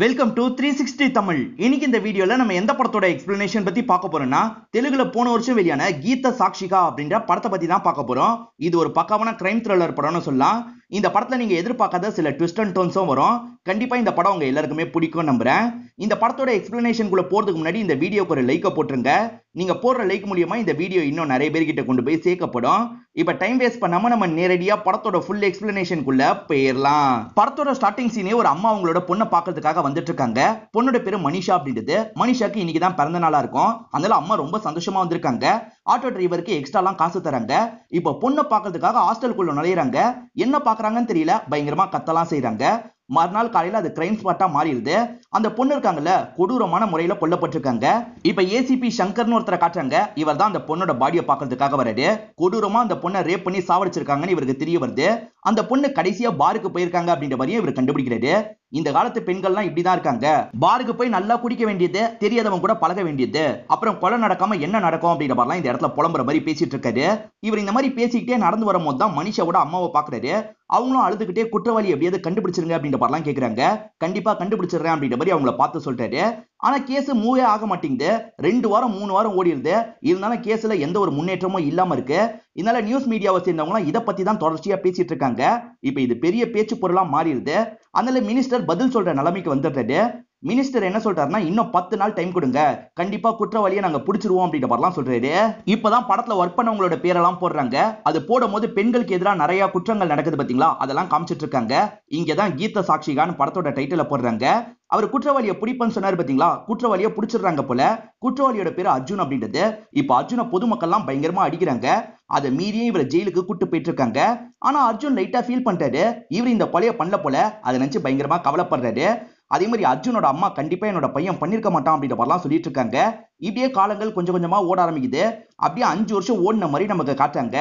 welcome to three sixty Tamil இன்னைக்கு இந்த வீடியோவில் நம்ம எந்த படத்தோட எக்ஸ்பிளனேஷன் பற்றி பார்க்க போறோம்னா தெலுங்குல போன வருஷம் வெளியான கீத சாக்ஷிகா அப்படின்ற படத்தை பற்றி தான் பார்க்க போகிறோம் இது ஒரு பக்காவான கிரைம் த்ரில்லர் படம்னு சொல்லலாம் இந்த படத்தில் நீங்கள் எதிர்பார்க்காத சில ட்விஸ்ட் அண்ட் டோன்ஸும் வரும் கண்டிப்பாக இந்த படம் உங்கள் எல்லாருக்குமே பிடிக்கும் நம்புகிறேன் இந்த படத்தோட எக்ஸ்பிளனேஷனுக்குள்ளே போகிறதுக்கு முன்னாடி இந்த வீடியோக்கு ஒரு லைக்கை போட்டுருங்க நீங்கள் போடுற லைக் மூலியமா இந்த வீடியோ இன்னும் நிறைய பேர்கிட்ட கொண்டு போய் சேர்க்கப்படும் இப்போ டைம் வேஸ்ட் பண்ணாமல் நம்ம நேரடியாக படத்தோட ஃபுல் எக்ஸ்பிளனேஷனுக்குள்ளே போயிடலாம் படத்தோட ஸ்டார்டிங் சீனே ஒரு அம்மா அவங்களோட பொண்ணை பார்க்கறதுக்காக வந்துட்டு இருக்காங்க பொண்ணோட பேர் மனிஷா அப்படின்றது மனிஷாக்கு இன்னைக்கு தான் பிறந்த நாளாக இருக்கும் அதனால அம்மா ரொம்ப சந்தோஷமாக வந்திருக்காங்க ஆட்டோ டிரைவருக்கு எக்ஸ்ட்ராலாம் காசு தராங்க இப்போ பொண்ணை பார்க்கறதுக்காக ஹாஸ்டலுக்குள்ள நுழையிறாங்க என்ன பார்க்குறாங்கன்னு தெரியல பயங்கரமாக கத்தலாம் செய்கிறாங்க மறுநாள் காலையில் அது கிரைம் ஸ்பாட்டாக மாறிடுது அந்த பொண்ணு இருக்காங்கல்ல கொடூரமான முறையில் கொல்லப்பட்டிருக்காங்க இப்போ ஏசிபி சங்கர்னு ஒருத்தரை காட்டுறாங்க இவர் தான் அந்த பொண்ணோட பாடியை பார்க்கறதுக்காக வராரு கொடூரமாக அந்த பொண்ணை ரேப் பண்ணி சாவடிச்சிருக்காங்கன்னு இவருக்கு தெரிய வருது அந்த பொண்ணு கடைசியா பாருக்கு போயிருக்காங்க அப்படின்ற மாதிரியும் இவர் கண்டுபிடிக்கிறாரு இந்த காலத்து பெண்கள்லாம் இப்படிதான் இருக்காங்க பாருக்கு போய் நல்லா குடிக்க வேண்டியது தெரியாதவங்க கூட பழக வேண்டியது அப்புறம் கொலை நடக்காம என்ன நடக்கும் அப்படின்ற மாதிரி இந்த இடத்துல புலம்புற மாதிரி பேசிட்டு இருக்காரு இவர் இந்த மாதிரி பேசிக்கிட்டே நடந்து வரும்போது தான் கூட அம்மாவை பாக்குறாரு அவங்களும் அழுதுகிட்டே குற்றவாளி எப்படியாவது கண்டுபிடிச்சிருங்க அப்படின்ற மாதிரிலாம் கேட்கறாங்க கண்டிப்பா கண்டுபிடிச்சிடுறேன் அப்படின்ற மாதிரி அவங்கள பார்த்து சொல்றாரு ஆனால் கேஸ் மூவே ஆக மாட்டேங்குது ரெண்டு வாரம் மூணு வாரம் ஓடிடுது இருந்தாலும் கேஸில் எந்த ஒரு முன்னேற்றமும் இல்லாமல் இருக்கு இதனால நியூஸ் மீடியாவை சேர்ந்தவங்களாம் இதை பற்றி தான் தொடர்ச்சியாக பேசிட்டு இருக்காங்க இப்போ இது பெரிய பேச்சு பொருளாக மாறிடுது அதனால மினிஸ்டர் பதில் சொல்ற நிலைமைக்கு வந்துடுறது மினிஸ்டர் என்ன சொல்றாருன்னா இன்னும் பத்து நாள் டைம் கொடுங்க கண்டிப்பா குற்றவாளியை நாங்க பிடிச்சிருவோம் அப்படின்ற மாதிரிலாம் சொல்றாரு இப்பதான் படத்துல ஒர்க் பண்ணவங்களோட பேரெல்லாம் போடுறாங்க அது போடும் போது பெண்களுக்கு எதிராக நிறைய குற்றங்கள் நடக்குது பாத்தீங்களா அதெல்லாம் காமிச்சிட்டு இருக்காங்க இங்கதான் கீத சாட்சிகான் படத்தோட டைட்டில போடுறாங்க அவர் குற்றவாளியை பிடிப்பன்னு சொன்னார் பாத்தீங்களா குற்றவாளியை பிடிச்சிடுறாங்க போல குற்றவாளியோட பேர் அர்ஜுன் அப்படின்றது இப்ப அர்ஜுனை பொதுமக்கள்லாம் பயங்கரமா அடிக்கிறாங்க அதை மீறியும் இவரை ஜெயிலுக்கு கூப்பிட்டு போயிட்டு இருக்காங்க ஆனா அர்ஜுன் லைட்டா ஃபீல் பண்றாரு இவர் இந்த கொலையை பண்ணல போல அதை நினைச்சு பயங்கரமா கவலைப்படுறாரு அதே மாதிரி அர்ஜுனோட அம்மா கண்டிப்பா என்னோட பையன் பண்ணிருக்க மாட்டான் அப்படின்ற மாதிரிலாம் சொல்லிட்டு இருக்காங்க இப்படியே காலங்கள் கொஞ்சம் கொஞ்சமா ஓட ஆரம்பிக்குது அப்படியே அஞ்சு வருஷம் ஓடின மாதிரி நமக்கு காட்டுறாங்க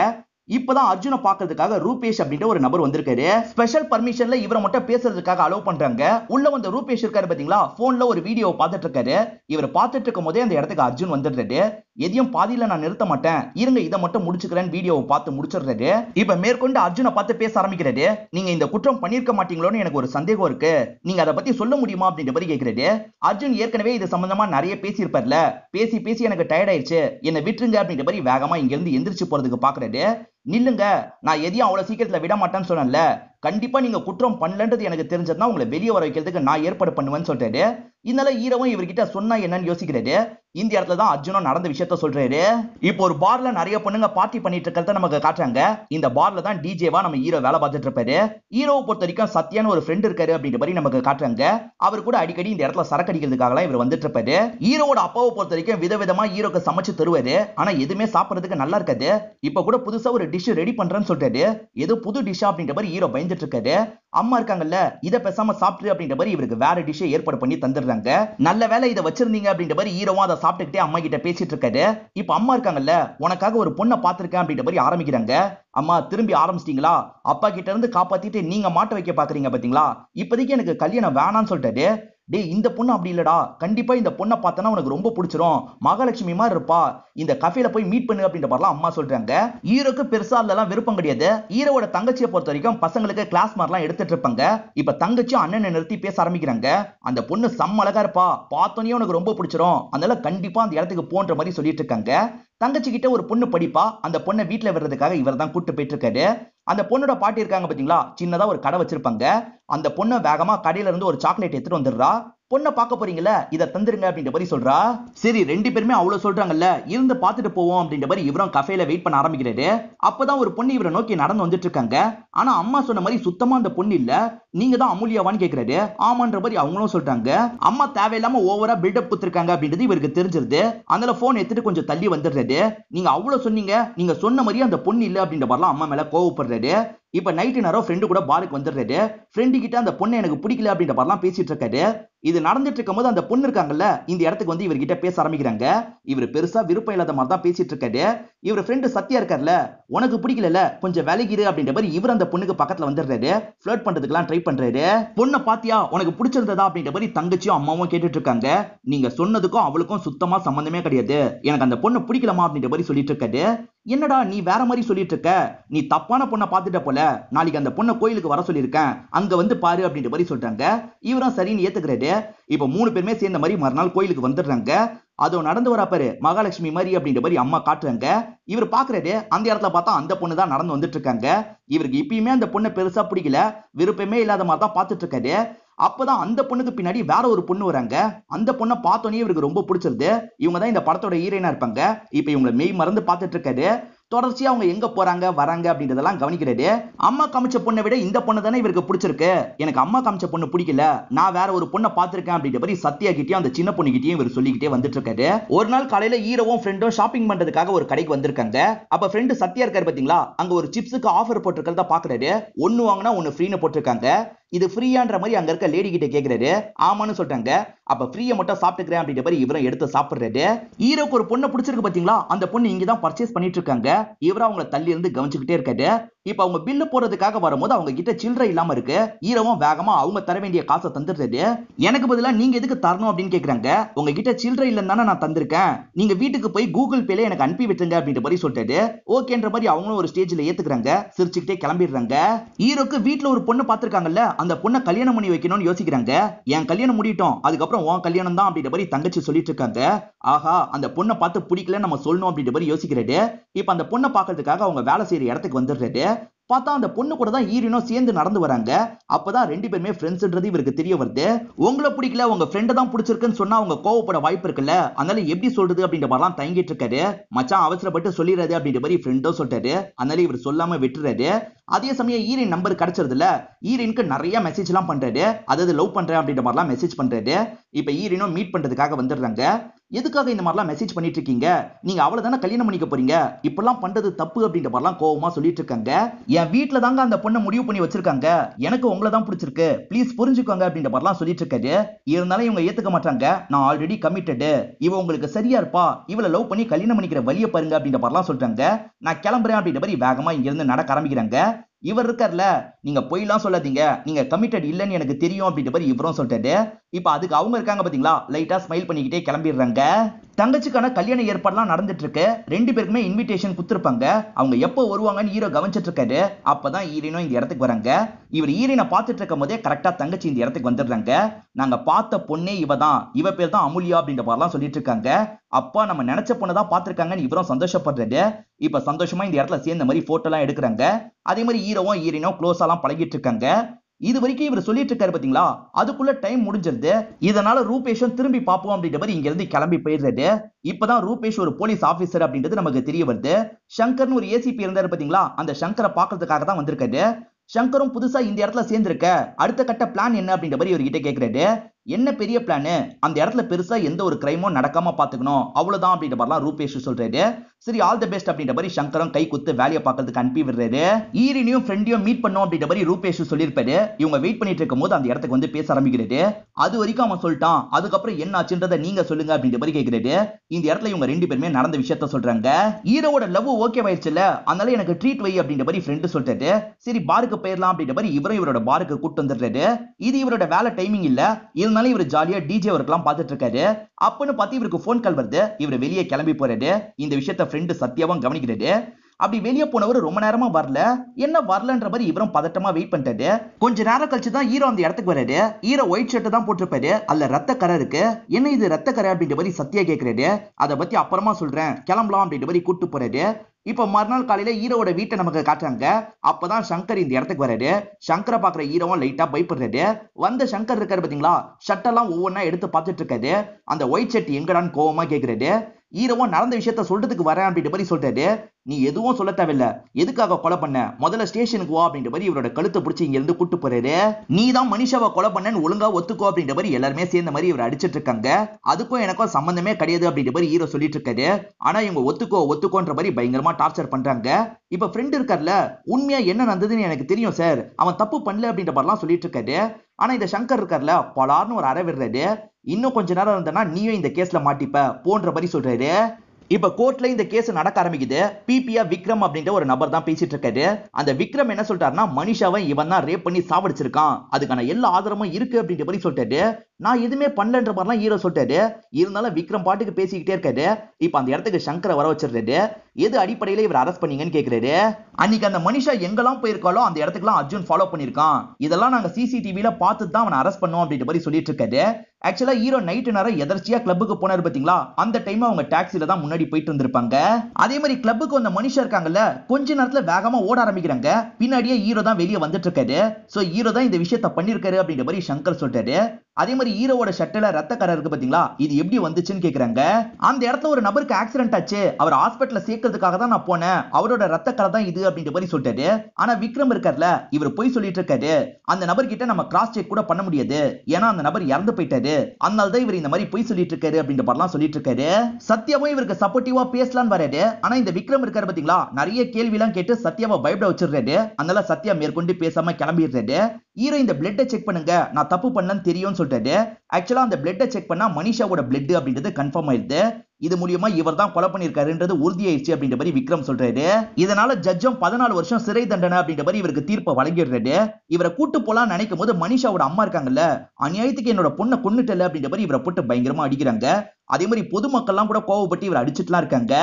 இப்பதான் அர்ஜுனை பாக்குறதுக்காக ரூபேஷ் அப்படின்ற ஒரு நபர் வந்திருக்காரு ஸ்பெஷல் பர்மிஷன்ல இவரை மட்டும் பேசுறதுக்காக அலோவ் பண்றாங்க உள்ள வந்த ரூபேஷ் இருக்காரு பாத்தீங்களா போன்ல ஒரு வீடியோ பார்த்துட்டு இருக்காரு இவர் பார்த்துட்டு இருக்கும் போதே அந்த இடத்துக்கு அர்ஜுன் வந்துடுறாரு எதையும் பாதியில் நான் நிறுத்த மாட்டேன் இருங்க இதை மட்டும் முடிச்சுக்கிறேன் வீடியோவை பார்த்து முடிச்சிடுறது இப்ப மேற்கொண்டு அர்ஜுனை பார்த்து பேச ஆரம்பிக்கிறது நீங்க இந்த குற்றம் பண்ணிருக்க மாட்டீங்களோன்னு எனக்கு ஒரு சந்தேகம் இருக்கு நீங்க அதை பத்தி சொல்ல முடியுமா அப்படின்ற மாதிரி கேட்கிறாரு அர்ஜுன் ஏற்கனவே இது சம்பந்தமா நிறைய பேசியிருப்பார்ல பேசி பேசி எனக்கு டயர்ட் ஆயிடுச்சு என்னை விட்டுருங்க அப்படின்ற மாதிரி வேகமா இங்கிருந்து எந்திரிச்சு போறதுக்கு பாக்குறது நில்லுங்க நான் எதையும் அவ்வளவு சீக்கிரத்துல விட மாட்டேன்னு சொன்னேன்ல கண்டிப்பா நீங்க குற்றம் பண்ணலன்றது எனக்கு தெரிஞ்சதுதான் உங்களை வெளியே வர வைக்கிறதுக்கு நான் ஏற்பாடு பண்ணுவேன்னு சொல்றாரு இதனால ஈரவும் இவர்கிட்ட சொன்னா என்னன்னு யோசிக்கிறாரு இந்த இடத்துல தான் அர்ஜுனும் நடந்த விஷயத்த சொல்றாரு இப்போ ஒரு பார்ல நிறைய பொண்ணுங்க பார்ட்டி பண்ணிட்டு இருக்கிறத நமக்கு காட்டுறாங்க இந்த பார்ல தான் டிஜேவா நம்ம ஹீரோ வேலை பார்த்துட்டு இருப்பாரு ஹீரோவை பொறுத்த வரைக்கும் சத்யான்னு ஒரு ஃப்ரெண்ட் இருக்காரு அப்படின்ற மாதிரி நமக்கு காட்டுறாங்க அவர் கூட அடிக்கடி இந்த இடத்துல சரக்கு அடிக்கிறதுக்காக இவர் வந்துட்டு இருப்பாரு ஹீரோட அப்பாவை பொறுத்த வரைக்கும் விதவிதமா ஹீரோக்கு சமைச்சு தருவாரு ஆனா எதுவுமே சாப்பிடறதுக்கு நல்லா இருக்காது இப்ப கூட புதுசா ஒரு டிஷ் ரெடி பண்றேன்னு சொல்றாரு எது புது டிஷ் அப்படின்ற மாதிரி ஹீரோ பயந்துட்டு இருக்காரு அம்மா இருக்காங்கல்ல இதை பேசாம சாப்பிட்டு அப்படின்ற மாதிரி இவருக்கு வேற டிஷ்ஷை ஏற்பாடு பண்ணி தந்துடுறாங்க நல்ல வேலை இதை வச்சிருந்தீங்க அப்படின்ற மாதிரி ஹீரோவும் அதை சாப்பிட்டுக்கிட்டே அம்மா கிட்ட பேசிட்டு இருக்காரு இப்ப அம்மா இருக்காங்கல்ல உனக்காக ஒரு பொண்ணை பாத்திருக்கேன் அப்படின்ற மாதிரி ஆரம்பிக்கிறாங்க அம்மா திரும்பி ஆரம்பிச்சிட்டீங்களா அப்பா கிட்ட இருந்து காப்பாத்திட்டு நீங்க மாட்ட வைக்க பாக்குறீங்க பாத்தீங்களா இப்போதைக்கு எனக்கு கல்யாணம் வேணாம்னு சொல்லிட்டாரு டே இந்த பொண்ணு அப்படி இல்லடா கண்டிப்பா இந்த பொண்ணை பார்த்தனா உனக்கு ரொம்ப பிடிச்சிரும் மகாலட்சுமி மாதிரி இருப்பா இந்த கஃபேல போய் மீட் பண்ணு அப்படின்ற மாதிரிலாம் அம்மா சொல்றாங்க ஈரோக்கு பெருசா அதெல்லாம் விருப்பம் கிடையாது ஈரோட தங்கச்சியை பொறுத்த வரைக்கும் பசங்களுக்கு கிளாஸ் மாதிரிலாம் எடுத்துட்டு இருப்பாங்க இப்ப தங்கச்சி அண்ணனை நிறுத்தி பேச ஆரம்பிக்கிறாங்க அந்த பொண்ணு செம்ம அழகா இருப்பா பார்த்தோன்னே உனக்கு ரொம்ப பிடிச்சிரும் அதனால கண்டிப்பா அந்த இடத்துக்கு போன்ற மாதிரி சொல்லிட்டு இருக்காங்க தங்கச்சி கிட்ட ஒரு பொண்ணு படிப்பா அந்த பொண்ணை வீட்டில் வர்றதுக்காக இவர் தான் கூட்டு போயிட்டு இருக்காரு அந்த பொண்ணோட பாட்டி இருக்காங்க பாத்தீங்களா சின்னதா ஒரு கடை வச்சிருப்பாங்க அந்த பொண்ணை வேகமா கடையில இருந்து ஒரு சாக்லேட் எடுத்துட்டு வந்துடுறா பொண்ணை பார்க்க போறீங்களா இதை தந்துருங்க அப்படின்ற மாதிரி சொல்றா சரி ரெண்டு பேருமே அவ்வளவு சொல்றாங்கல்ல இருந்து பார்த்துட்டு போவோம் அப்படின்ற மாதிரி இவரும் கஃபேல வெயிட் பண்ண ஆரம்பிக்கிறாரு அப்பதான் ஒரு பொண்ணு இவரை நோக்கி நடந்து வந்துட்டு இருக்காங்க ஆனா அம்மா சொன்ன மாதிரி சுத்தமா அந்த பொண்ணு இல்ல நீங்க தான் அமூல்யாவான்னு கேக்குறாரு ஆமான்ற மாதிரி அவங்களும் சொல்றாங்க அம்மா தேவையில்லாம ஓவரா பில்டப் கொடுத்துருக்காங்க அப்படின்றது இவருக்கு தெரிஞ்சிருது அதனால போன் எடுத்துட்டு கொஞ்சம் தள்ளி வந்துடுறாரு நீங்க அவ்வளவு சொன்னீங்க நீங்க சொன்ன மாதிரி அந்த பொண்ணு இல்ல அப்படின்ற மாதிரிலாம் அம்மா மேல கோவப்படுறாரு இப்ப நைட்டு நேரம் ஃப்ரெண்டு கூட பாருக்கு வந்துடுறாரு ஃப்ரெண்டு கிட்ட அந்த பொண்ணு எனக்கு பிடிக்கல அப்படின்ற மாதிரிலாம் பேசிட்டு இருக்காரு இது நடந்துட்டு இருக்கும் போது அந்த பொண்ணு இருக்காங்கல்ல இந்த இடத்துக்கு வந்து இவர்கிட்ட பேச ஆரம்பிக்கிறாங்க இவர் பெருசா விருப்பம் இல்லாத மாதிரி தான் பேசிட்டு இருக்காரு இவர் ஃப்ரெண்டு சத்தியா இருக்கார்ல உனக்கு பிடிக்கல கொஞ்சம் விலகிடு அப்படின்ற மாதிரி இவர் அந்த பொண்ணுக்கு பக்கத்துல வந்துடுறாரு பண்றதுக்கு பண்றதுக்கெல்லாம் ட்ரை பண்றாரு பொண்ணை பாத்தியா உனக்கு பிடிச்சிருந்ததா அப்படின்ற மாதிரி தங்கச்சியும் அம்மாவும் கேட்டுட்டு இருக்காங்க நீங்க சொன்னதுக்கும் அவளுக்கும் சுத்தமா சம்பந்தமே கிடையாது எனக்கு அந்த பொண்ணு பிடிக்கலாமா அப்படின்ற மாதிரி சொல்லிட்டு இருக்காரு என்னடா நீ வேற மாதிரி சொல்லிட்டு இருக்க நீ தப்பான பொண்ணை பார்த்துட்ட போல நாளைக்கு அந்த பொண்ணை கோயிலுக்கு வர சொல்லியிருக்கேன் அங்க வந்து பாரு அப்படின்ற மாதிரி சொல்றாங்க இவரும் சரின்னு ஏத்துக்கிறாரு இப்ப மூணு பேருமே சேர்ந்த மாதிரி மறுநாள் கோயிலுக்கு வந்துடுறாங்க அதோ நடந்து பாரு மகாலட்சுமி மாதிரி அப்படின்ற மாதிரி அம்மா காட்டுறாங்க இவர் பாக்குறாரு அந்த இடத்துல பார்த்தா அந்த பொண்ணு தான் நடந்து வந்துட்டு இருக்காங்க இவருக்கு இப்பயுமே அந்த பொண்ணை பெருசா பிடிக்கல விருப்பமே இல்லாத மாதிரி தான் பார்த்துட்டு இருக்காரு அப்பதான் அந்த பொண்ணுக்கு பின்னாடி வேற ஒரு பொண்ணு வராங்க அந்த பொண்ணை பார்த்தோன்னே இவருக்கு ரொம்ப பிடிச்சிருது இவங்க தான் இந்த படத்தோட ஹீரோயினா இருப்பாங்க இப்ப இவங்களை மெய் மறந்து பார்த்துட்டு இருக்காரு தொடர்ச்சியா அவங்க எங்க போறாங்க வராங்க அப்படின்றதெல்லாம் கவனிக்கிறாரு அம்மா காமிச்ச பொண்ணை விட இந்த பொண்ணு தானே இவருக்கு பிடிச்சிருக்கு எனக்கு அம்மா காமிச்ச பொண்ணு பிடிக்கல நான் வேற ஒரு பொண்ணை பார்த்திருக்கேன் அப்படின்ற மாதிரி சத்யா கிட்டேயும் அந்த சின்ன பொண்ணு கிட்டையும் இவர் சொல்லிக்கிட்டே வந்துட்டு இருக்காரு ஒரு நாள் காலையில ஈரவும் ஃப்ரெண்டும் ஷாப்பிங் பண்றதுக்காக ஒரு கடைக்கு வந்திருக்காங்க அப்ப ஃப்ரெண்டு சத்யா இருக்காரு பாத்தீங்களா அங்க ஒரு சிப்ஸுக்கு ஆஃபர் போட்டிருக்கிறத பாக்குறாரு ஒன்னு வாங்கினா ஒன்னு ஃப்ரீனு போட்டிருக்காங்க இது ஃப்ரீயான்ற மாதிரி அங்க இருக்க லேடி கிட்ட கேட்கிறாரு ஆமான்னு சொல்றாங்க அப்ப ஃப்ரீயை மட்டும் சாப்பிட்டுக்கிறேன் அப்படின்ற மாதிரி இவரும் எடுத்து சாப்பிடுறாரு ஈரோக்கு ஒரு பொண்ணை பிடிச்சிருக்கு பாத்தீங்களா அந்த பொண்ணு இங்கதான் பர்ச்சேஸ் பண்ணிட்டு இருக்காங்க இவரும் அவங்கள தள்ளி இருந்து கவனிச்சுக்கிட்டே இருக்காரு இப்ப அவங்க பில்லு போடுறதுக்காக வரும்போது அவங்க கிட்ட சில்லறை இல்லாம இருக்கு ஈரவும் வேகமா அவங்க தர வேண்டிய காசை தந்துடுறது எனக்கு பதிலா நீங்க எதுக்கு தரணும் அப்படின்னு கேக்குறாங்க உங்ககிட்ட சில்லறை இல்லைன்னு தானே நான் தந்திருக்கேன் நீங்க வீட்டுக்கு போய் கூகுள் பேல எனக்கு அனுப்பி விட்டுருங்க அப்படின்ற மாதிரி சொல்லிட்டு ஓகேன்ற மாதிரி அவங்களும் ஒரு ஸ்டேஜ்ல ஏத்துக்கிறாங்க சிரிச்சுக்கிட்டே கிளம்பிடுறாங்க ஈரோக்கு வீட்டுல ஒரு பொண்ணு பாத்துருக்காங்கல்ல அந்த பொண்ணை கல்யாணம் பண்ணி வைக்கணும்னு யோசிக்கிறாங்க என் கல்யாணம் முடியட்டும் அதுக்கப்புறம் உன் கல்யாணம் தான் அப்படின்ற மாதிரி தங்கச்சி சொல்லிட்டு இருக்காங்க ஆஹா அந்த பொண்ணை பார்த்து பிடிக்கல நம்ம சொல்லணும் அப்படின்ற மாதிரி யோசிக்கிறாரு இப்ப அந்த பொண்ணை பாக்குறதுக்காக அவங்க வேலை செய்யற இடத்துக்கு வந்துடுறாரு பார்த்தா அந்த பொண்ணு கூட தான் ஈரினும் சேர்ந்து நடந்து வராங்க அப்பதான் ரெண்டு பேருமே ஃப்ரெண்ட்ஸ்ன்றது இவருக்கு தெரிய வருது உங்களை பிடிக்கல உங்க ஃப்ரெண்டை தான் பிடிச்சிருக்குன்னு சொன்னா அவங்க கோவப்பட வாய்ப்பு இருக்குல்ல அதனால எப்படி சொல்றது அப்படின்ற மாதிரிலாம் தயங்கிட்டு இருக்காரு மச்சான் அவசரப்பட்டு சொல்லிடுறது அப்படின்ற மாதிரி ஃப்ரெண்டோ சொல்றாரு அதனால இவர் சொல்லாம விட்டுறாரு அதே சமயம் ஈரின் நம்பர் இல்ல ஈரினுக்கு நிறைய மெசேஜ் எல்லாம் பண்றாரு அதாவது லவ் பண்றேன் அப்படின்ற மாதிரிலாம் மெசேஜ் பண்றாரு இப்ப ஈரினும் மீட் பண்றதுக்காக வந்துடுறாங்க எதுக்காக இந்த மாதிரிலாம் மெசேஜ் பண்ணிட்டு இருக்கீங்க நீங்க அவளை தானே கல்யாணம் பண்ணிக்க போறீங்க இப்பெல்லாம் பண்றது தப்பு அப்படின்ற மாதிரிலாம் கோபமா சொல்லிட்டு இருக்காங்க என் வீட்டுல தாங்க அந்த பொண்ணை முடிவு பண்ணி வச்சிருக்காங்க எனக்கு உங்களை தான் பிடிச்சிருக்கு ப்ளீஸ் புரிஞ்சுக்கோங்க அப்படின்ற மாதிரிலாம் சொல்லிட்டு இருக்காரு இருந்தாலும் இவங்க ஏத்துக்க மாட்டாங்க நான் ஆல்ரெடி கமிட்டடு இவ உங்களுக்கு சரியா இருப்பா இவளை லவ் பண்ணி கல்யாணம் பண்ணிக்கிற வழியை பாருங்க அப்படின்ற மாதிரிலாம் சொல்றாங்க நான் கிளம்புறேன் அப்படின்ற மாதிரி வேகமா இங்க இருந்து நடக்க ஆரம்பிக்கிறாங்க இவர் இருக்கார்ல நீங்க பொய்லாம் சொல்லாதீங்க நீங்க கமிட்டட் இல்லைன்னு எனக்கு தெரியும் அப்படின்ற மாதிரி இவரும் சொல்லிட்டாரு இப்ப அதுக்கு அவங்க இருக்காங்க பாத்தீங்களா லைட்டா ஸ்மைல் பண்ணிக்கிட்டே கிளம்பிடுறாங்க தங்கச்சிக்கான கல்யாண ஏற்பாடுலாம் நடந்துட்டு இருக்கு ரெண்டு பேருக்குமே இன்விடேஷன் கொடுத்துருப்பாங்க அவங்க எப்போ வருவாங்கன்னு ஹீரோ கவனிச்சிட்டு இருக்காரு அப்பதான் ஈரினும் இந்த இடத்துக்கு வராங்க இவர் ஈரினை பார்த்துட்டு இருக்கும் போதே கரெக்டா தங்கச்சி இந்த இடத்துக்கு வந்துடுறாங்க நாங்க பார்த்த பொண்ணே இவ தான் இவ பேர் தான் அமுல்யா அப்படின்ற மாதிரிலாம் சொல்லிட்டு இருக்காங்க அப்பா நம்ம நினைச்ச தான் பார்த்துருக்காங்கன்னு இவரும் சந்தோஷப்படுறது இப்ப சந்தோஷமா இந்த இடத்துல சேர்ந்த மாதிரி போட்டோலாம் எடுக்கிறாங்க அதே மாதிரி ஹீரோவும் ஈரினும் க்ளோஸாலாம் பழகிட்டு இருக்காங்க இது வரைக்கும் இவர் சொல்லிட்டு இருக்காரு பாத்தீங்களா அதுக்குள்ள டைம் முடிஞ்சிருது இதனால ரூபேஷும் திரும்பி பார்ப்போம் அப்படின்ற மாதிரி இங்க இருந்து கிளம்பி போயிடுறாரு இப்பதான் ரூபேஷ் ஒரு போலீஸ் ஆபீசர் அப்படின்றது நமக்கு தெரிய வருது சங்கர்னு ஒரு ஏசிபி இருந்தாரு பாத்தீங்களா அந்த சங்கரை பாக்குறதுக்காக தான் வந்திருக்காரு சங்கரும் புதுசா இந்த இடத்துல சேர்ந்திருக்க அடுத்த கட்ட பிளான் என்ன அப்படின்ற மாதிரி இவர்கிட்ட கேட்கிறாரு என்ன பெரிய பிளானு அந்த இடத்துல பெருசா எந்த ஒரு கிரைமும் நடக்காம பாத்துக்கணும் அவ்வளவுதான் அப்படின்ற மாதிரி ரூபேஷ் சொல்றாரு சரி ஆல் த பெஸ்ட் அப்படின்ற மாதிரி சங்கரம் கை குத்து வேலையை பாக்குறதுக்கு அனுப்பி விடுறாரு ஈரினியும் ஃப்ரெண்டையும் மீட் பண்ணும் அப்படின்ற மாதிரி ரூபேஷ் சொல்லியிருப்பாரு இவங்க வெயிட் பண்ணிட்டு இருக்கும் போது அந்த இடத்துக்கு வந்து பேச ஆரம்பிக்கிறாரு அது வரைக்கும் அவன் சொல்லிட்டான் அதுக்கப்புறம் என்ன ஆச்சுன்றத நீங்க சொல்லுங்க அப்படின்ற மாதிரி கேட்கிறாரு இந்த இடத்துல இவங்க ரெண்டு பேருமே நடந்த விஷயத்த சொல்றாங்க ஈரோட லவ் ஓகே இல்ல அதனால எனக்கு ட்ரீட் வை அப்படின்ற மாதிரி ஃப்ரெண்டு சொல்லிட்டாரு சரி பாருக்கு போயிடலாம் அப்படின்ற மாதிரி இவரும் இவரோட பாருக்கு கூட்டு வந்துடுறாரு இது இவரோட வேலை டைமிங் இல்ல இருந்தாலும் மேல இவர் ஜாலியா டிஜே ஒர்க்லாம் பார்த்துட்டு இருக்காரு அப்பன்னு பார்த்து இவருக்கு ஃபோன் கால் வருது இவர் வெளியே கிளம்பி போறாரு இந்த விஷயத்த ஃப்ரெண்டு சத்தியாவும் கவனிக்கிறாரு அப்படி வெளியே போனவர் ரொம்ப நேரமா வரல என்ன வரலன்ற மாதிரி இவரும் பதட்டமா வெயிட் பண்ணிட்டாரு கொஞ்ச நேரம் கழிச்சு தான் ஹீரோ அந்த இடத்துக்கு வராரு ஹீரோ ஒயிட் ஷர்ட் தான் போட்டிருப்பாரு அல்ல ரத்த கரை இருக்கு என்ன இது ரத்த கரை அப்படின்ற மாதிரி சத்தியா கேட்கிறாரு அதை பத்தி அப்புறமா சொல்றேன் கிளம்பலாம் அப்படின்ற மாதிரி கூட்டு போறாரு இப்போ மறுநாள் காலையில ஹீரோவோட வீட்டை நமக்கு காட்டுறாங்க அப்பதான் சங்கர் இந்த இடத்துக்கு வராது சங்கரை பாக்குற ஹீரோவும் லைட்டா பயப்படுறாரு வந்த சங்கர் இருக்காரு பாத்தீங்களா ஷட்டெல்லாம் ஒவ்வொன்னா எடுத்து பார்த்துட்டு இருக்காரு அந்த ஒயிட் ஷர்ட் எங்கடான்னு கோவமா கேக்குறாரு ஈரவும் நடந்த விஷயத்த சொல்றதுக்கு வரேன் அப்படின்ற மாதிரி சொல்லிட்டாரு நீ எதுவும் சொல்ல தேவையில்ல எதுக்காக கொலை பண்ண முதல்ல ஸ்டேஷனுக்கு வா அப்படின்ற மாதிரி இவரோட கழுத்தை பிடிச்சி இங்க இருந்து கூட்டு போறாரு நீ தான் மனுஷாவை கொலை பண்ணன்னு ஒழுங்கா ஒத்துக்கோ அப்படின்ற மாதிரி எல்லாருமே சேர்ந்த மாதிரி இவர் அடிச்சிட்டு இருக்காங்க அதுக்கும் எனக்கும் சம்பந்தமே கிடையாது அப்படின்ற மாதிரி ஹீரோ சொல்லிட்டு இருக்காரு ஆனா இவங்க ஒத்துக்கோ ஒத்துக்கோன்ற மாதிரி பயங்கரமா டார்ச்சர் பண்றாங்க இப்ப ஃப்ரெண்ட் இருக்கார்ல உண்மையா என்ன நடந்ததுன்னு எனக்கு தெரியும் சார் அவன் தப்பு பண்ணல அப்படின்ற மாதிரிலாம் சொல்லிட்டு இருக்காரு ஆனா இந்த சங்கர் இருக்கார்ல பலார்னு ஒரு அறை விடுறாரு இன்னும் கொஞ்ச நேரம் இருந்தனா நீயும் இந்த கேஸ்ல மாட்டிப்ப போன்ற மாதிரி சொல்றாரு இப்ப கோர்ட்ல இந்த கேஸ் நடக்க ஆரம்பிக்குது பிபியா விக்ரம் அப்படின்ற ஒரு நபர் தான் பேசிட்டு இருக்காரு அந்த விக்ரம் என்ன சொல்றாருன்னா மனிஷாவை இவன் தான் ரேப் பண்ணி சாவடிச்சிருக்கான் அதுக்கான எல்லா ஆதாரமும் இருக்கு அப்படின்ற மாதிரி சொல்லிட்டாரு நான் எதுவுமே பண்ணலன்ற மாதிரிலாம் ஹீரோ சொல்லிட்டாரு இருந்தாலும் விக்ரம் பாட்டுக்கு பேசிக்கிட்டே இருக்காரு இப்போ அந்த இடத்துக்கு சங்கரை வர வச்சிருக்காரு எது அடிப்படையில் இவர் அரெஸ்ட் பண்ணீங்கன்னு கேட்கிறாரு அன்னைக்கு அந்த மனுஷா எங்கெல்லாம் போயிருக்காலோ அந்த இடத்துக்குலாம் அர்ஜுன் ஃபாலோ பண்ணியிருக்கான் இதெல்லாம் நாங்கள் சிசிடிவியில் பார்த்து தான் அவனை அரெஸ்ட் பண்ணோம் அப்படின்ற மாதிரி சொல்லிட்டு இருக்காரு ஆக்சுவலா ஹீரோ நைட்டு நேரம் எதர்ச்சியா கிளப்புக்கு போனாரு பாத்தீங்களா அந்த டைம் அவங்க டாக்ஸில தான் முன்னாடி போயிட்டு இருந்திருப்பாங்க அதே மாதிரி கிளப்புக்கு வந்த மனுஷன் இருக்காங்கல்ல கொஞ்ச நேரத்துல வேகமா ஓட ஆரம்பிக்கிறாங்க பின்னாடியே ஹீரோ தான் வெளியே வந்துட்டு இருக்காரு சோ ஹீரோ தான் இந்த விஷயத்த பண்ணிருக்காரு அப்படின்ற மாதிரி சங்கர் சொல்றாரு அதே மாதிரி ஹீரோவோட ஷட்டில் ரத்த கரை இருக்கு பார்த்தீங்களா இது எப்படி வந்துச்சுன்னு கேட்குறாங்க அந்த இடத்துல ஒரு நபருக்கு ஆக்சிடென்ட் ஆச்சு அவர் ஹாஸ்பிட்டலில் சேர்க்கறதுக்காக தான் நான் போனேன் அவரோட ரத்த கரை தான் இது அப்படின்ற மாதிரி சொல்லிட்டாரு ஆனால் விக்ரம் இருக்கார்ல இவர் போய் சொல்லிட்டு இருக்காரு அந்த கிட்ட நம்ம கிராஸ் செக் கூட பண்ண முடியாது ஏன்னா அந்த நபர் இறந்து போயிட்டாரு அதனால தான் இவர் இந்த மாதிரி போய் சொல்லிட்டு இருக்காரு அப்படின்ற மாதிரிலாம் சொல்லிட்டு இருக்காரு சத்யாவும் இவருக்கு சப்போர்ட்டிவா பேசலாம்னு வராரு ஆனா இந்த விக்ரம் இருக்காரு பாத்தீங்களா நிறைய கேள்வி எல்லாம் கேட்டு சத்யாவை பயப்பட வச்சிருக்காரு அதனால சத்யா மேற்கொண்டு பேசாம கிளம்பிடுறாரு ஹீரோ இந்த பிளட்டை செக் பண்ணுங்க நான் தப்பு பண்ணலன்னு தெரியும்னு சொல்லிட்டு ஆக்சுவலா அந்த பிளட்டை செக் பண்ணா மனிஷாவோட பிளட் அப்படின்றது கன்ஃபார்ம் ஆயிடுது இது மூலியமா இவர் தான் கொலை பண்ணியிருக்காருன்றது உறுதியாயிடுச்சு அப்படின்ற மாதிரி விக்ரம் சொல்றாரு இதனால ஜட்ஜும் பதினாலு வருஷம் சிறை தண்டனை அப்படின்ற மாதிரி இவருக்கு தீர்ப்பை வழங்கிடுறாரு இவரை கூட்டு போலாம் நினைக்கும் போது மனிஷாவோட அம்மா இருக்காங்கல்ல அநியாயத்துக்கு என்னோட பொண்ணை கொண்டுட்டல அப்படின்ற மாதிரி இவரை போட்டு பயங்கரமா அடிக்கிறாங்க அதே மாதிரி பொதுமக்கள்லாம் கூட கோவப்பட்டு இவர் அடிச்சுட்டுலாம் இருக்காங்க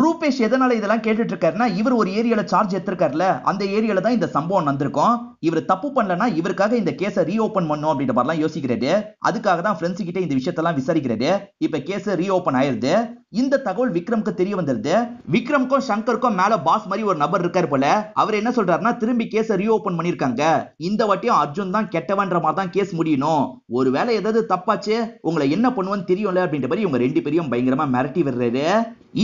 ரூபேஷ் எதனால இதெல்லாம் கேட்டுட்டு இருக்காருன்னா இவர் ஒரு ஏரியால சார்ஜ் எடுத்திருக்காருல அந்த ஏரியால தான் இந்த சம்பவம் நடந்திருக்கும் இவர் தப்பு பண்ணலன்னா இவருக்காக இந்த கேஸை ரீஓபன் பண்ணும் அப்படின்ற மாதிரிலாம் யோசிக்கிறாரு அதுக்காக தான் ஃப்ரெண்ட்ஸ் கிட்ட இந்த விஷயத்தெல்லாம் விசாரிக்கிறாரு இப்ப கேஸ் ரீஓபன் ஆயிருது இந்த தகவல் விக்ரம்க்கு தெரிய வந்திருது விக்ரம்க்கும் சங்கருக்கும் மேல பாஸ் மாதிரி ஒரு நபர் இருக்காரு போல அவர் என்ன சொல்றாருன்னா திரும்பி கேஸ் ரீஓபன் பண்ணிருக்காங்க இந்த வாட்டியும் அர்ஜுன் தான் கெட்டவன்ற மாதிரி தான் கேஸ் முடியணும் ஒருவேளை ஏதாவது தப்பாச்சு உங்களை என்ன பண்ணுவோன்னு தெரியும்ல அப்படின்ற மாதிரி இவங்க ரெண்டு பேரையும் பயங்கரமா மிரட்டி விடுறாரு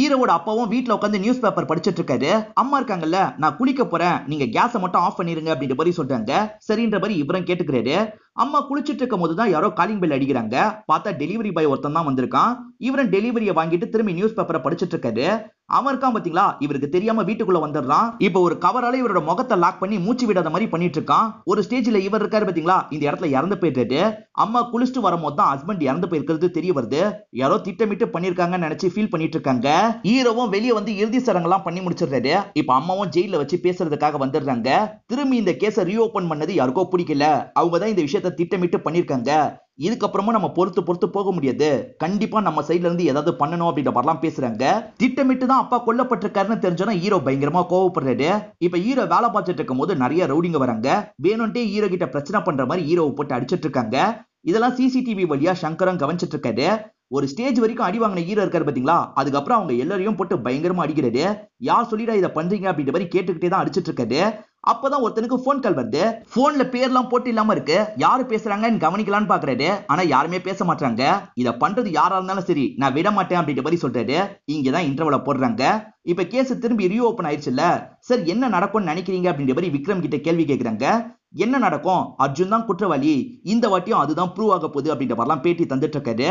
ஈரோட அப்பாவும் வீட்டுல உட்காந்து நியூஸ் பேப்பர் படிச்சிட்டு இருக்காரு அம்மா இருக்காங்கல்ல நான் குளிக்க போறேன் நீங்க கேஸை மட்டும் ஆஃப் பண்ணிருங்க அப்படின்ற மாதிரி சொல்றாங்க சரின்ற மாதிரி இவரம் கேட்டுக்கிறாரு அம்மா குளிச்சுட்டு இருக்கும் போது தான் யாரோ காலிங் பெல் அடிக்கிறாங்க பார்த்தா டெலிவரி பாய் ஒருத்தன் தான் வந்திருக்கான் இவரன் டெலிவரியை வாங்கிட்டு திரும்பி நியூஸ் பேப்பரை படிச்சுட்டு இருக்காரு அவன் இருக்கான் பாத்தீங்களா இவருக்கு தெரியாம வீட்டுக்குள்ள வந்துடுறான் இப்ப ஒரு கவரால இவரோட முகத்தை லாக் பண்ணி மூச்சு விடாத மாதிரி பண்ணிட்டு இருக்கான் ஒரு ஸ்டேஜ்ல இவர் இருக்காரு பாத்தீங்களா இந்த இடத்துல இறந்து போயிட்டு அம்மா குளிச்சுட்டு வரும்போது தான் ஹஸ்பண்ட் இறந்து போயிருக்கிறது தெரிய வருது யாரோ திட்டமிட்டு பண்ணிருக்காங்கன்னு நினைச்சு ஃபீல் பண்ணிட்டு இருக்காங்க ஹீரோவும் வெளியே வந்து இறுதி சடங்கெல்லாம் பண்ணி முடிச்சிடுறாரு இப்ப அம்மாவும் ஜெயில வச்சு பேசுறதுக்காக வந்துடுறாங்க திரும்பி இந்த கேஸை ரீஓபன் பண்ணது யாருக்கோ பிடிக்கல அவங்க தான் இந்த விஷயத்த திட்டமிட்டு பண்ணிருக்காங்க இதுக்கப்புறமும் நம்ம பொறுத்து பொறுத்து போக முடியாது கண்டிப்பா நம்ம சைட்ல இருந்து ஏதாவது பண்ணணும் அப்படின்ற மாதிரிலாம் பேசுறாங்க திட்டமிட்டு தான் அப்பா கொல்லப்பட்டிருக்காருன்னு தெரிஞ்சோன்னா ஹீரோ பயங்கரமா கோவப்படுறாரு இப்ப ஹீரோ வேலை பார்த்துட்டு இருக்கும் போது நிறைய ரவுடிங்க வராங்க வேணும்ட்டே ஹீரோ கிட்ட பிரச்சனை பண்ற மாதிரி ஹீரோவை போட்டு அடிச்சிட்டு இருக்காங்க இதெல்லாம் சிசிடிவி வழியா சங்கரம் கவனிச்சிட்டு இருக்காரு ஒரு ஸ்டேஜ் வரைக்கும் அடி வாங்கின ஹீரோ இருக்காரு பாத்தீங்களா அதுக்கப்புறம் அவங்க எல்லாரையும் போட்டு பயங்கரமா அடிக்கிறாரு யார் சொல்லிடா இதை பண்றீங்க அப்படின்ற மாதிரி கேட்டுக்கிட்டே தான் அடிச்சிட்டு இருக்காரு அப்பதான் ஒருத்தனுக்கு போன் கால் வருது போன்ல பேர்லாம் போட்டு இல்லாம இருக்கு யாரு பேசுறாங்கன்னு கவனிக்கலான்னு பாக்குறாரு ஆனா யாருமே பேச மாட்டாங்க இத பண்றது யாரா இருந்தாலும் சரி நான் விட மாட்டேன் அப்படின்ற மாதிரி சொல்றாரு இங்கதான் இன்டர்வல போடுறாங்க இப்ப கேஸ் திரும்பி ரீ ஓபன் ஆயிடுச்சுல்ல சார் என்ன நடக்கும்னு நினைக்கிறீங்க அப்படின்ற மாதிரி விக்ரம் கிட்ட கேள்வி கேட்கிறாங்க என்ன நடக்கும் அர்ஜுன் தான் குற்றவாளி இந்த வாட்டியும் அதுதான் ப்ரூவ் ஆக போகுது அப்படின்ற மாதிரிலாம் பேட்டி தந்துட்டு இருக்காரு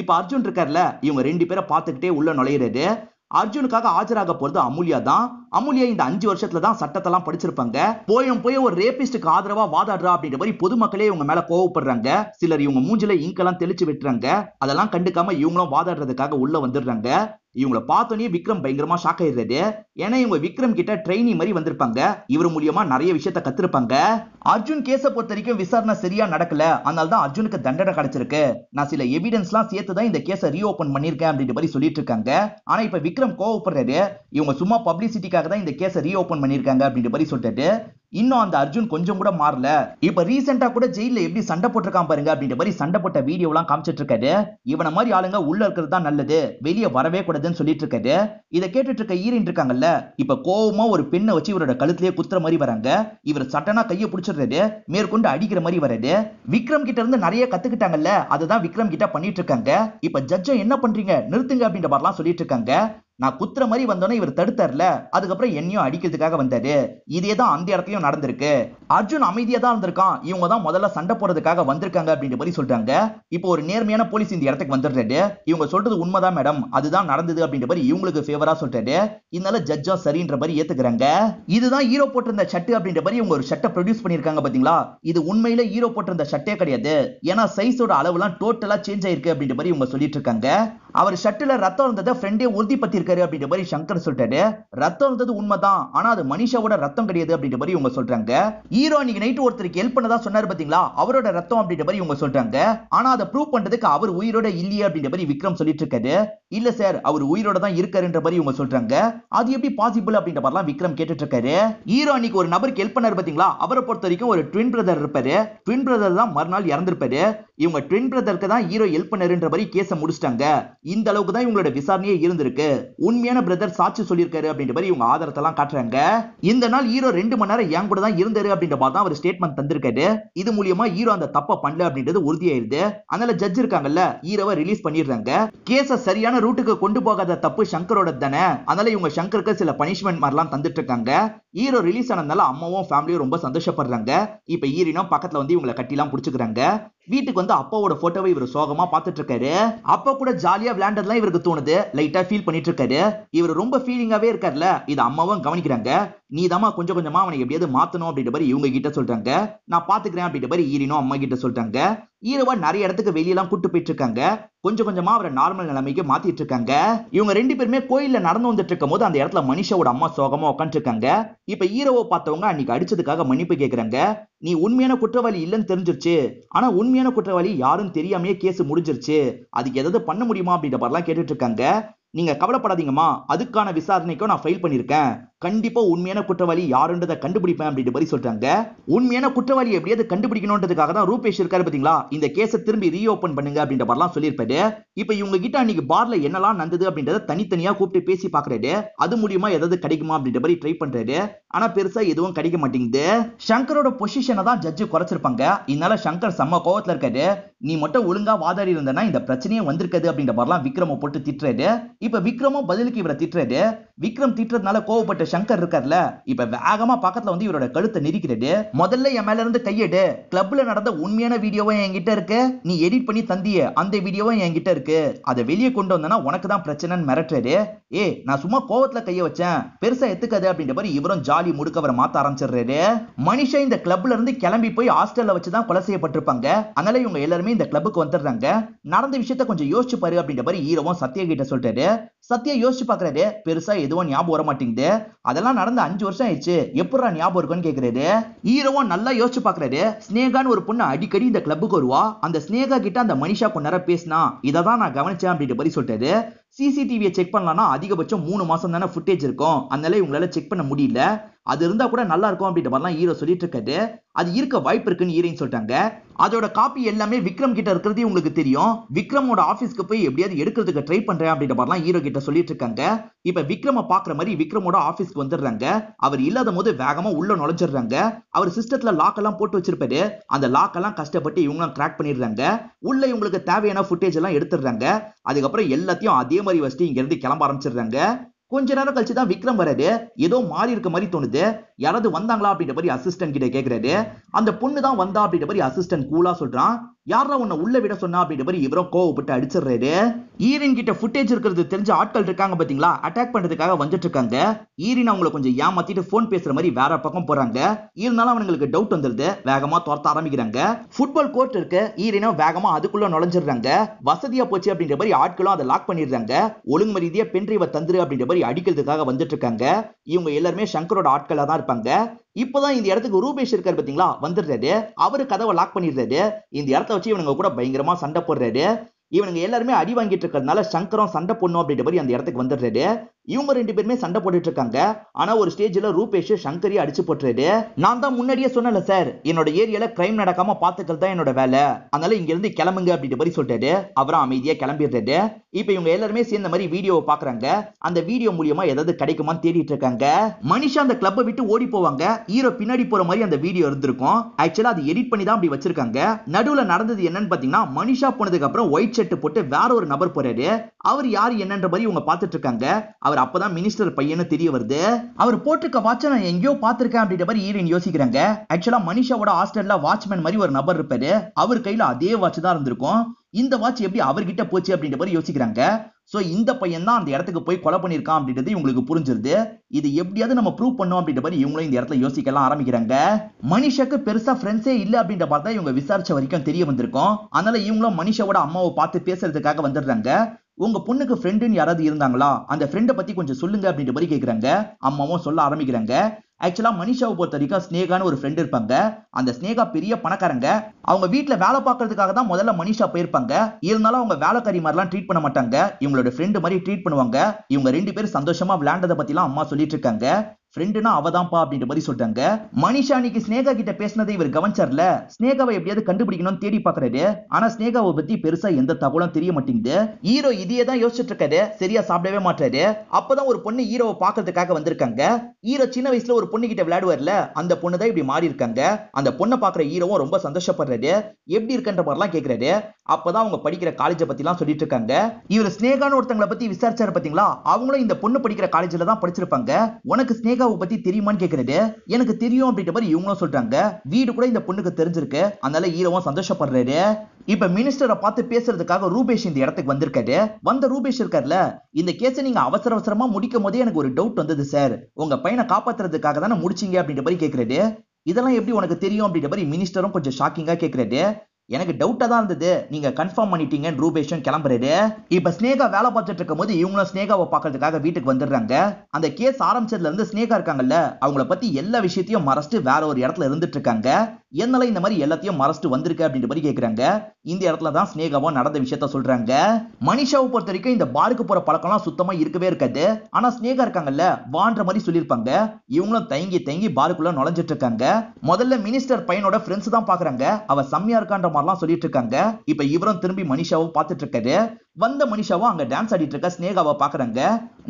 இப்ப அர்ஜுன் இருக்காருல்ல இவங்க ரெண்டு பேரை பார்த்துக்கிட்டே உள்ள நுழையிறாரு அர்ஜுனுக்காக ஆஜராக போறது அமூல்யா தான் அமுலியா இந்த அஞ்சு வருஷத்துல தான் சட்டத்தெல்லாம் படிச்சிருப்பாங்க போயும் போய் ஒரு ரேபிஸ்டுக்கு ஆதரவா வாதாடுறா அப்படின்ற மாதிரி பொதுமக்களே இவங்க மேல கோவப்படுறாங்க சிலர் இவங்க மூஞ்சில இங்கெல்லாம் தெளிச்சு விட்டுறாங்க அதெல்லாம் கண்டுக்காம இவங்களும் வாதாடுறதுக்காக உள்ள வந்துடுறாங்க இவங்களை பார்த்தோன்னே விக்ரம் பயங்கரமா ஷாக் ஆயிடுறது ஏன்னா இவங்க விக்ரம் கிட்ட ட்ரைனி மாதிரி வந்திருப்பாங்க இவர் மூலியமா நிறைய விஷயத்த கத்திருப்பாங்க அர்ஜுன் கேஸ பொறுத்த வரைக்கும் விசாரணை சரியா நடக்கல அதனால தான் அர்ஜுனுக்கு தண்டனை கிடைச்சிருக்கு நான் சில எவிடன்ஸ் எல்லாம் சேர்த்து தான் இந்த கேஸை ரீஓபன் பண்ணிருக்கேன் அப்படின்ற மாதிரி சொல்லிட்டு இருக்காங்க ஆனா இப்ப விக்ரம் கோவப்படுறாரு இவங்க சும்மா பப்ளிசிட்டிக்கு அதுக்காக தான் இந்த கேஸை ரீஓபன் பண்ணியிருக்காங்க அப்படின்ற மாதிரி சொல்லிட்டு இன்னும் அந்த அர்ஜுன் கொஞ்சம் கூட மாறல இப்ப ரீசெண்டா கூட ஜெயில எப்படி சண்டை போட்டிருக்கான் பாருங்க அப்படின்ற மாதிரி சண்டை போட்ட வீடியோ எல்லாம் காமிச்சிட்டு இருக்காரு இவன மாதிரி ஆளுங்க உள்ள இருக்கிறது தான் நல்லது வெளியே வரவே கூடாதுன்னு சொல்லிட்டு இருக்காரு இதை கேட்டுட்டு இருக்க ஈரின் இருக்காங்கல்ல இப்ப கோவமா ஒரு பெண்ணை வச்சு இவரோட கழுத்திலேயே குத்துற மாதிரி வராங்க இவர் சட்டனா கையை பிடிச்சிடுறது மேற்கொண்டு அடிக்கிற மாதிரி வராது விக்ரம் கிட்ட இருந்து நிறைய கத்துக்கிட்டாங்கல்ல அதுதான் விக்ரம் கிட்ட பண்ணிட்டு இருக்காங்க இப்ப ஜட்ஜ என்ன பண்றீங்க நிறுத்துங்க அப்படின்ற மாதிரிலாம் சொல்லிட்டு இருக்காங்க நான் குத்துற மாதிரி வந்தோன்னே இவர் தடுத்தார்ல அதுக்கப்புறம் என்னையும் அடிக்கிறதுக்காக வந்தாரு இதே தான் அந்த இடத்துலயும் நடந்திருக்கு அர்ஜுன் அமைதியா தான் இருந்திருக்கான் இவங்க தான் முதல்ல சண்டை போறதுக்காக வந்திருக்காங்க அப்படின்ற மாதிரி சொல்றாங்க இப்போ ஒரு நேர்மையான போலீஸ் இந்த இடத்துக்கு வந்துடுறாரு இவங்க சொல்றது உண்மைதான் மேடம் அதுதான் நடந்தது அப்படின்ற மாதிரி இவங்களுக்கு ஃபேவரா சொல்றாரு இதனால ஜட்ஜா சரின்ற மாதிரி ஏத்துக்கிறாங்க இதுதான் ஹீரோ போட்டிருந்த ஷர்ட் அப்படின்ற மாதிரி இவங்க ஒரு ஷர்ட்டை ப்ரொடியூஸ் பண்ணிருக்காங்க பாத்தீங்களா இது உண்மையில ஹீரோ போட்டிருந்த ஷர்ட்டே கிடையாது ஏன்னா சைஸோட அளவுலாம் டோட்டலா சேஞ்ச் ஆயிருக்கு அப்படின்ற மாதிரி இவங்க சொல்லிட்டு இருக்காங்க அவர் ஷட்டில் ரத்தம் இருந்ததை ஃப்ரெண்டே இருக்காரு அப்படின்ற மாதிரி சங்கர் சொல்லிட்டாரு ரத்தம் இருந்தது உண்மைதான் ஆனா அது மனிஷாவோட ரத்தம் கிடையாது அப்படின்ற மாதிரி இவங்க சொல்றாங்க ஹீரோ நீங்க நைட்டு ஒருத்தருக்கு ஹெல்ப் பண்ணதா சொன்னார் பாத்தீங்களா அவரோட ரத்தம் அப்படின்ற மாதிரி இவங்க சொல்றாங்க ஆனா அதை ப்ரூவ் பண்றதுக்கு அவர் உயிரோட இல்லையே அப்படின்ற மாதிரி விக்ரம் சொல்லிட்டு இருக்காரு இல்ல சார் அவர் உயிரோட தான் இருக்காருன்ற மாதிரி இவங்க சொல்றாங்க அது எப்படி பாசிபிள் அப்படின்ற மாதிரிலாம் விக்ரம் கேட்டுட்டு இருக்காரு ஹீரோ அன்னைக்கு ஒரு நபருக்கு ஹெல்ப் பண்ணார் பாத்தீங்களா அவரை பொறுத்த வரைக்கும் ஒரு ட்வின் பிரதர் இருப்பாரு ட்வின் பிரதர் தான் மறுநாள் இறந்திருப்பாரு இவங்க ட்வின் பிரதருக்கு தான் ஹீரோ ஹெல்ப் பண்ணாருன்ற மாதிரி கேஸை முடிச்சிட்டாங்க இந்த அளவுக்கு தான் இவங்களோட விசாரணையே இருந்திருக்கு உண்மையான பிரதர் சாட்சி சொல்லியிருக்காரு அப்படின்ற மாதிரி இவங்க ஆதாரத்தை எல்லாம் காட்டுறாங்க இந்த நாள் ஹீரோ ரெண்டு மணி நேரம் என் கூட தான் இருந்தாரு அப்படின்ற மாதிரி தான் அவர் ஸ்டேட்மெண்ட் தந்திருக்காரு இது மூலியமா ஹீரோ அந்த தப்பை பண்ணல அப்படின்றது உறுதியாயிருது அதனால ஜட்ஜ் இருக்காங்கல்ல ஹீரோவை ரிலீஸ் பண்ணிடுறாங்க கேஸ சரியான ரூட்டுக்கு கொண்டு போகாத தப்பு சங்கரோட தானே அதனால இவங்க சங்கருக்கு சில பனிஷ்மெண்ட் மாதிரிலாம் தந்துட்டு இருக்காங்க ஹீரோ ரிலீஸ் ஆனதுனால அம்மாவும் ஃபேமிலியும் ரொம்ப சந்தோஷப்படுறாங்க இப்ப ஈரினும் பக்கத்துல வந்து இவங்களை கட்டிலாம் பிடிச்சிக்கிறாங்க வீட்டுக்கு வந்து அப்பாவோட போட்டோவை இவர் சோகமா பாத்துட்டு இருக்காரு அப்பா கூட ஜாலியா விளையாண்டதுலாம் இவருக்கு தோணுது லைட்டா ஃபீல் பண்ணிட்டு இருக்காரு இவர் ரொம்ப ஃபீலிங்காவே இருக்காருல்ல இது அம்மாவும் கவனிக்கிறாங்க நீதாமா கொஞ்சம் கொஞ்சமா அவனை எப்படியாவது மாத்தணும் அப்படின்ற மாதிரி இவங்க கிட்ட சொல்றாங்க நான் பாத்துக்கிறேன் அப்படின்ற மாதிரி ஈரினும் அம்மா கிட்ட சொல்றாங்க ஈரவன் நிறைய இடத்துக்கு வெளியெல்லாம் கூட்டு போயிட்டு இருக்காங்க கொஞ்சம் கொஞ்சமா அவரை நார்மல் நிலைமைக்கு மாத்திட்டு இருக்காங்க இவங்க ரெண்டு பேருமே கோயில நடந்து வந்துட்டு இருக்கும் போது அந்த இடத்துல மனுஷோட அம்மா சோகமா உட்காந்து இருக்காங்க இப்ப ஈரவோ பார்த்தவங்க அன்னைக்கு அடிச்சதுக்காக மன்னிப்பு கேக்குறாங்க நீ உண்மையான குற்றவாளி இல்லைன்னு தெரிஞ்சிருச்சு ஆனா உண்மையான குற்றவாளி யாரும் தெரியாமே கேஸ் முடிஞ்சிருச்சு அதுக்கு எதாவது பண்ண முடியுமா அப்படின்ற மாதிரிலாம் கேட்டுட்டு இருக்காங்க நீங்க கவலைப்படாதீங்கம்மா அதுக்கான விசாரணைக்கும் நான் ஃபைல் பண்ணியிருக்கேன் கண்டிப்பா உண்மையான குற்றவாளி யாருன்றதை கண்டுபிடிப்பேன் அப்படின்ற மாதிரி சொல்றாங்க உண்மையான குற்றவாளி எப்படியாவது கண்டுபிடிக்கணும்ன்றதுக்காக தான் ரூபேஷ் இருக்காரு பாத்தீங்களா இந்த கேஸை திரும்பி ரீஓபன் பண்ணுங்க அப்படின்ற மாதிரிலாம் சொல்லியிருப்பாரு இப்ப இவங்க கிட்ட அன்னைக்கு பார்ல என்னெல்லாம் நடந்தது அப்படின்றத தனித்தனியா கூப்பிட்டு பேசி பாக்குறாரு அது மூலியமா ஏதாவது கிடைக்குமா அப்படின்ற மாதிரி ட்ரை பண்றாரு ஆனா பெருசா எதுவும் கிடைக்க மாட்டேங்குது சங்கரோட பொசிஷனை தான் ஜட்ஜு குறைச்சிருப்பாங்க இதனால சங்கர் செம்ம கோவத்துல இருக்காரு நீ மட்டும் ஒழுங்கா வாதாடி இருந்தனா இந்த பிரச்சனையே வந்திருக்காது அப்படின்ற மாதிரிலாம் விக்ரம போட்டு திட்டுறாரு இப்ப விக்ரமும் பதிலுக்கு இவரை திட்டுறாரு விக்ரம் திட்டுறதுனால கோவப்பட்ட சங்கர் இருக்கார்ல இப்ப வேகமா பக்கத்துல வந்து இவரோட கழுத்தை நெரிக்கிறது முதல்ல என் மேல இருந்து கையெடு கிளப்ல நடந்த உண்மையான வீடியோவும் என்கிட்ட இருக்கு நீ எடிட் பண்ணி தந்திய அந்த வீடியோவும் என்கிட்ட இருக்கு அதை வெளியே கொண்டு வந்தனா உனக்கு தான் பிரச்சனைன்னு மிரட்டுறாரு ஏ நான் சும்மா கோவத்துல கைய வச்சேன் பெருசா எத்துக்காது அப்படின்ற மாதிரி இவரும் ஜாலி முடுக்கவரை மாத்த ஆரம்பிச்சிடுறாரு மனுஷன் இந்த கிளப்ல இருந்து கிளம்பி போய் ஹாஸ்டல்ல வச்சுதான் கொலை செய்யப்பட்டிருப்பாங்க அதனால இவங்க எல்லாருமே இந்த கிளப்புக்கு வந்துடுறாங்க நடந்த விஷயத்த கொஞ்சம் யோசிச்சு பாரு அப்படின்ற மாதிரி ஹீரோவும் சத்யா கிட்ட சொல்றாரு சத்யா யோசிச்சு பாக்குறாரு பெருசா எதுவும் ஞாபகம் வர மாட்டேங்குது அதெல்லாம் நடந்து அஞ்சு வருஷம் ஆயிடுச்சு எப்படா ஞாபகம் இருக்குன்னு கேட்கறாரு ஹீரோவா நல்லா யோசிச்சு பாக்குறாரு ஸ்னேகான்னு ஒரு பொண்ணு அடிக்கடி இந்த கிளப்புக்கு வருவா அந்த ஸ்னேகா கிட்ட அந்த மனிஷா கொஞ்ச நேரம் பேசினா இதை தான் நான் கவனிச்சேன் அப்படின்ற மாதிரி சொல்லிட்டாரு சிசிடிவியை செக் பண்ணலாம்னா அதிகபட்சம் மூணு மாசம் தானே ஃபுட்டேஜ் இருக்கும் அதனால உங்களால செக் பண்ண முடியல அது இருந்தா கூட நல்லா இருக்கும் அப்படின்ற மாதிரி ஹீரோ சொல்லிட்டு இருக்காரு அது இருக்க வாய்ப்பு இருக்குன்னு ஹீரோயின் சொல்லிட்டாங்க அதோட காப்பி எல்லாமே விக்ரம் கிட்ட இருக்கிறது உங்களுக்கு தெரியும் விக்ரமோட ஆஃபீஸ்க்கு போய் எப்படியாவது எடுக்கிறதுக்கு ட்ரை பண்றேன் அப்படின்ற மாதிரி ஹீரோ கிட்ட சொல்லிட்டு இருக்காங்க இப்ப விக்ரம பாக்குற மாதிரி விக்ரமோட ஆஃபீஸ்க்கு வந்துடுறாங்க அவர் இல்லாத போது வேகமா உள்ள நுழைஞ்சிடுறாங்க அவர் சிஸ்டத்துல லாக் எல்லாம் போட்டு வச்சிருப்பாரு அந்த லாக் எல்லாம் கஷ்டப்பட்டு இவங்க கிராக் பண்ணிடுறாங்க உள்ள இவங்களுக்கு தேவையான ஃபுட்டேஜ் எல்லாம் எடுத்துடுறாங்க அதுக்கப்புறம் எல்லாத்தையும் அதே மாதிரி வச்சுட்டு இங்க இருந்து கிளம்ப ஆரம்பிச்சிடுறாங்க கொஞ்ச நேரம் கழிச்சு தான் விக்ரம் வராரு ஏதோ மாறி இருக்க மாதிரி தோணுது யாராவது வந்தாங்களா அப்படின்ற மாதிரி அசிஸ்டன்ட் கிட்ட கேட்கிறாரு அந்த பொண்ணு தான் வந்தா அப்படின்ற மாதிரி அசிஸ்டன்ட் கூலா சொல்றான் யாரா உன்னை உள்ள விட சொன்னா அப்படின்ற மாதிரி இவரோ கோவப்பட்டு அடிச்சிடுறாரு ஈரின் கிட்ட ஃபுட்டேஜ் இருக்கிறது தெரிஞ்ச ஆட்கள் இருக்காங்க பாத்தீங்களா அட்டாக் பண்றதுக்காக வந்துட்டு இருக்காங்க ஈரின் அவங்களை கொஞ்சம் ஏமாத்திட்டு போன் பேசுற மாதிரி வேற பக்கம் போறாங்க இருந்தாலும் அவங்களுக்கு டவுட் வந்துருது வேகமா துரத்த ஆரம்பிக்கிறாங்க ஃபுட்பால் கோர்ட் இருக்கு ஈரினும் வேகமா அதுக்குள்ள நுழைஞ்சிடுறாங்க வசதியா போச்சு அப்படின்ற மாதிரி ஆட்களும் அதை லாக் பண்ணிடுறாங்க ஒழுங்கு ரீதியா பென்ட்ரைவை தந்துரு அப்படின்ற மாதிரி அடிக்கிறதுக்காக வந்துட்டு இருக்காங்க இவங்க எல்லாருமே சங்கரோட ஆட்களா தான் இருப்பாங்க இப்போதான் இந்த இடத்துக்கு ரூபேஷ் இருக்காரு பாத்தீங்களா வந்துடுறாரு அவரு கதவை லாக் பண்ணிடுறாரு இந்த இடத்த வச்சு இவனுங்க கூட பயங்கரமா சண்டை போடுறாரு இவனுங்க எல்லாருமே அடி வாங்கிட்டு இருக்கிறதுனால சங்கரம் சண்டை போடணும் அப்படின்ற மாதிரி அந்த இடத்துக்கு வந்துடுறாரு இவங்க ரெண்டு பேருமே சண்டை போட்டுட்டு இருக்காங்க ஆனா ஒரு ஸ்டேஜ்ல ரூபேஷ் சங்கரி அடிச்சு போட்டுறது நான் தான் முன்னாடியே சொன்னல சார் என்னோட ஏரியால கிரைம் நடக்காம பாத்துக்கிறது தான் என்னோட வேலை அதனால இங்க இருந்து கிளம்புங்க அப்படின்ற மாதிரி சொல்லிட்டாரு அவரும் அமைதியா கிளம்பிடுறாரு இப்ப இவங்க எல்லாருமே சேர்ந்த மாதிரி வீடியோவை பாக்குறாங்க அந்த வீடியோ மூலியமா ஏதாவது கிடைக்குமான்னு தேடிட்டு இருக்காங்க மனிஷா அந்த கிளப்பை விட்டு ஓடி போவாங்க ஹீரோ பின்னாடி போற மாதிரி அந்த வீடியோ இருந்திருக்கும் ஆக்சுவலா அது எடிட் பண்ணி தான் அப்படி வச்சிருக்காங்க நடுவுல நடந்தது என்னன்னு பாத்தீங்கன்னா மனிஷா போனதுக்கு அப்புறம் ஒயிட் ஷர்ட் போட்டு வேற ஒரு நபர் போறாரு அவர் யாரு என்னன்ற மாதிரி இவங்க பாத்துட்டு இருக்காங்க அவர் அவர் அப்பதான் மினிஸ்டர் பையனு தெரிய வருது அவர் போட்டிருக்க வாட்ச நான் எங்கேயோ பாத்திருக்கேன் அப்படின்ற மாதிரி ஈரன் யோசிக்கிறாங்க ஆக்சுவலா மனிஷாவோட ஹாஸ்டல்ல வாட்ச்மேன் மாதிரி ஒரு நபர் இருப்பாரு அவர் கையில அதே வாட்ச் தான் இருந்திருக்கும் இந்த வாட்ச் எப்படி அவர்கிட்ட போச்சு அப்படின்ற மாதிரி யோசிக்கிறாங்க சோ இந்த பையன் தான் அந்த இடத்துக்கு போய் கொலை பண்ணிருக்கான் அப்படின்றது இவங்களுக்கு புரிஞ்சிருது இது எப்படியாவது நம்ம ப்ரூவ் பண்ணோம் அப்படின்ற மாதிரி இவங்களும் இந்த இடத்துல யோசிக்கலாம் ஆரம்பிக்கிறாங்க மனிஷாக்கு பெருசா ஃப்ரெண்ட்ஸே இல்ல அப்படின்ற பார்த்தா இவங்க விசாரிச்ச வரைக்கும் தெரிய வந்திருக்கும் அதனால இவங்களும் மனிஷாவோட அம்மாவை பார்த்து பேசுறதுக்காக வந்துடுறாங்க உங்க பொண்ணுக்கு ஃப்ரெண்டுன்னு யாராவது இருந்தாங்களா அந்த ஃப்ரெண்டை பத்தி கொஞ்சம் சொல்லுங்க அப்படின்ற மாதிரி கேட்குறாங்க அம்மாவும் சொல்ல ஆரம்பிக்கிறாங்க ஆக்சுவலா மனிஷாவை பொறுத்த வரைக்கும் ஸ்னேகான்னு ஒரு ஃப்ரெண்ட் இருப்பாங்க அந்த ஸ்னேகா பெரிய பணக்காரங்க அவங்க வீட்டில் வேலை பார்க்கறதுக்காக தான் முதல்ல மனிஷா போயிருப்பாங்க இருந்தாலும் அவங்க வேலைக்காரி மாதிரிலாம் ட்ரீட் பண்ண மாட்டாங்க இவங்களோட ஃப்ரெண்டு மாதிரி ட்ரீட் பண்ணுவாங்க இவங்க ரெண்டு பேரும் சந்தோஷமா விளையாண்டதை பத்திலாம் அம்மா சொல்லிட்டு இருக்காங்க ஃப்ரெண்டுனா அவ தான்ப்பா அப்படின்ற மாதிரி சொல்றாங்க மனிஷா ஸ்னேகா கிட்ட பேசினதை இவர் கவனிச்சார்ல ஸ்னேகாவை எப்படியாவது கண்டுபிடிக்கணும்னு தேடி பாக்குறாரு ஆனா ஸ்னேகாவை பத்தி பெருசா எந்த தகவலும் தெரிய மாட்டேங்குது ஹீரோ இதையே தான் யோசிச்சுட்டு இருக்காரு சரியா சாப்பிடவே மாட்டாரு அப்பதான் ஒரு பொண்ணு ஹீரோவை பாக்குறதுக்காக வந்திருக்காங்க ஹீரோ சின்ன வயசுல ஒரு பொண்ணு கிட்ட விளையாடுவார்ல அந்த பொண்ணு தான் இப்படி மாறி இருக்காங்க அந்த பொண்ணை பாக்குற ஹீரோவும் ரொம்ப சந்தோஷப்படுறாரு எப்படி இருக்குன்ற மாதிரிலாம் கேட்கிறாரு அப்பதான் அவங்க படிக்கிற காலேஜ பத்தி எல்லாம் சொல்லிட்டு இருக்காங்க இவர் ஸ்னேகான்னு ஒருத்தங்களை பத்தி விசாரிச்சாரு பாத்தீங்களா அவங்களும் இந்த பொண்ணு படிக்கிற காலேஜ்ல தான் படிச்சிருப்பாங்க உனக்கு ஸ்னேக் ரேகாவை பத்தி தெரியுமான்னு கேக்குறது எனக்கு தெரியும் அப்படின்ற மாதிரி இவங்களும் சொல்றாங்க வீடு கூட இந்த பொண்ணுக்கு தெரிஞ்சிருக்கு அதனால ஈரவும் சந்தோஷப்படுறாரு இப்ப மினிஸ்டரை பார்த்து பேசுறதுக்காக ரூபேஷ் இந்த இடத்துக்கு வந்திருக்காரு வந்த ரூபேஷ் இருக்கார்ல இந்த கேஸை நீங்க அவசர அவசரமா முடிக்கும் போதே எனக்கு ஒரு டவுட் வந்தது சார் உங்க பையனை காப்பாத்துறதுக்காக தானே முடிச்சிங்க அப்படின்ற மாதிரி கேக்குறது இதெல்லாம் எப்படி உனக்கு தெரியும் அப்படின்ற மாதிரி மினிஸ்டரும் கொஞ்சம் ஷாக்கிங்கா கேட்கறாரு எனக்கு டவுட்டா தான் இருந்தது நீங்க கன்ஃபார்ம் பண்ணிட்டீங்கன்னு ரூபேஷன் கிளம்புறது இப்ப ஸ்னேகா வேலை பார்த்துட்டு இருக்கும் போது இவங்களும் ஸ்னேகாவை பாக்குறதுக்காக வீட்டுக்கு வந்துடுறாங்க அந்த கேஸ் ஆரம்பிச்சதுல இருந்து ஸ்னேகா இருக்காங்கல்ல அவங்கள பத்தி எல்லா விஷயத்தையும் மறைச்சிட்டு வேற ஒரு இடத்துல இருந்துட்டு இருக்காங்க என்னால இந்த மாதிரி எல்லாத்தையும் மறைச்சிட்டு வந்திருக்கு அப்படின்ற மாதிரி கேக்குறாங்க இந்த இடத்துல தான் ஸ்னேகாவும் நடந்த விஷயத்த சொல்றாங்க மனிஷாவை பொறுத்த வரைக்கும் இந்த பாருக்கு போற பழக்கம்லாம் சுத்தமா இருக்கவே இருக்காது ஆனா ஸ்னேகா இருக்காங்கல்ல வான்ற மாதிரி சொல்லியிருப்பாங்க இவங்களும் தங்கி தயங்கி பாருக்குள்ள நுழைஞ்சிட்டு இருக்காங்க முதல்ல மினிஸ்டர் பையனோட ஃப்ரெண்ட்ஸ் தான் பாக்குறாங்க அவ செம்மையா இருக்கான்ற மாதிரிலாம் சொல்லிட்டு இருக்காங்க இப்ப இவரும் திரும்பி மனிஷாவும் பார்த்துட்டு இருக்காரு வந்த மனிஷாவும் அங்க டான்ஸ் ஆடிட்டு இருக்க ஸ்னேகாவை பாக்குறாங்க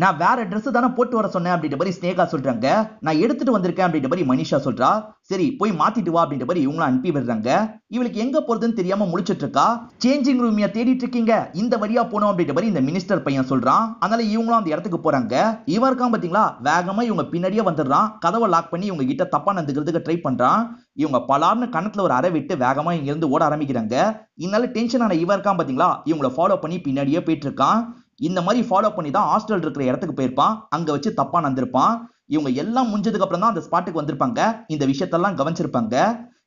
நான் வேற ட்ரெஸ் தானே போட்டு வர சொன்னேன் அப்படின்ற மாதிரி ஸ்னேகா சொல்றாங்க நான் எடுத்துட்டு வந்திருக்கேன் அப்படின்ற மாதிரி மனிஷா சொல்றா சரி போய் மாத்திட்டு வா அப்படின்ற மாதிரி இவங்களும் அனுப்பி விடுறாங்க இவளுக்கு எங்க போறதுன்னு தெரியாம முடிச்சிட்டு இருக்கா சேஞ்சிங் ரூம் தேடிட்டு இருக்கீங்க இந்த வழியா போனோம் அப்படின்ற மாதிரி இந்த மினிஸ்டர் பையன் சொல்றான் அதனால இவங்களும் அந்த இடத்துக்கு போறாங்க இவன் பாத்தீங்களா வேகமா இவங்க பின்னாடியே வந்துடுறான் கதவை லாக் பண்ணி இவங்க கிட்ட தப்பா நடந்துக்கிறதுக்கு ட்ரை பண்றான் இவங்க பலார்னு கணத்துல ஒரு அரை விட்டு வேகமா இங்க இருந்து ஓட ஆரம்பிக்கிறாங்க இதனால டென்ஷன் ஆன இவன் பாத்தீங்களா இவங்களை ஃபாலோ பண்ணி பின்னாடி பின்னாடியே போயிட்டு இருக்கான் இந்த மாதிரி ஃபாலோ பண்ணி தான் ஹாஸ்டல் இருக்கிற இடத்துக்கு போயிருப்பான் அங்க வச்சு தப்பா நடந்திருப்பான் இவங்க எல்லாம் முடிஞ்சதுக்கு அப்புறம் தான் அந்த ஸ்பாட்டுக்கு வந்திருப்பாங்க இந்த விஷயத்தெல்லாம் கவனிச்சிருப்பாங்க